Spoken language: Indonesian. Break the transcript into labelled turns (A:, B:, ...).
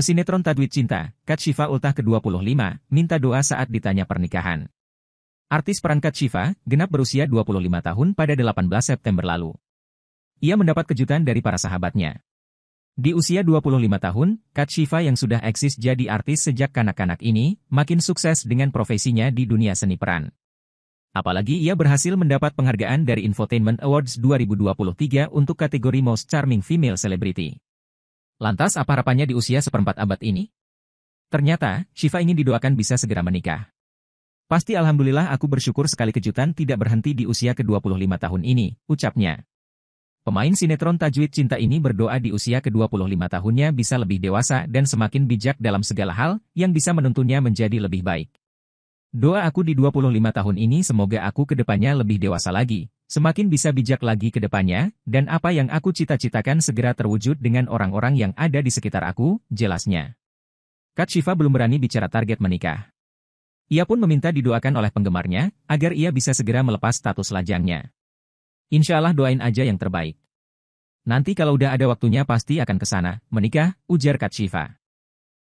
A: Pesinetron Tadwid Cinta, Kat Shiva Ultah ke-25, minta doa saat ditanya pernikahan. Artis peran Kat genap berusia 25 tahun pada 18 September lalu. Ia mendapat kejutan dari para sahabatnya. Di usia 25 tahun, Kat Shiva yang sudah eksis jadi artis sejak kanak-kanak ini, makin sukses dengan profesinya di dunia seni peran. Apalagi ia berhasil mendapat penghargaan dari Infotainment Awards 2023 untuk kategori Most Charming Female Celebrity. Lantas apa harapannya di usia seperempat abad ini? Ternyata, Shiva ingin didoakan bisa segera menikah. Pasti Alhamdulillah aku bersyukur sekali kejutan tidak berhenti di usia ke-25 tahun ini, ucapnya. Pemain sinetron Tajwid Cinta ini berdoa di usia ke-25 tahunnya bisa lebih dewasa dan semakin bijak dalam segala hal yang bisa menuntunnya menjadi lebih baik. Doa aku di 25 tahun ini semoga aku kedepannya lebih dewasa lagi, semakin bisa bijak lagi ke depannya, dan apa yang aku cita-citakan segera terwujud dengan orang-orang yang ada di sekitar aku, jelasnya. Kat Shiva belum berani bicara target menikah. Ia pun meminta didoakan oleh penggemarnya, agar ia bisa segera melepas status lajangnya. Insya Allah doain aja yang terbaik. Nanti kalau udah ada waktunya pasti akan ke sana, menikah, ujar Kat Shiva.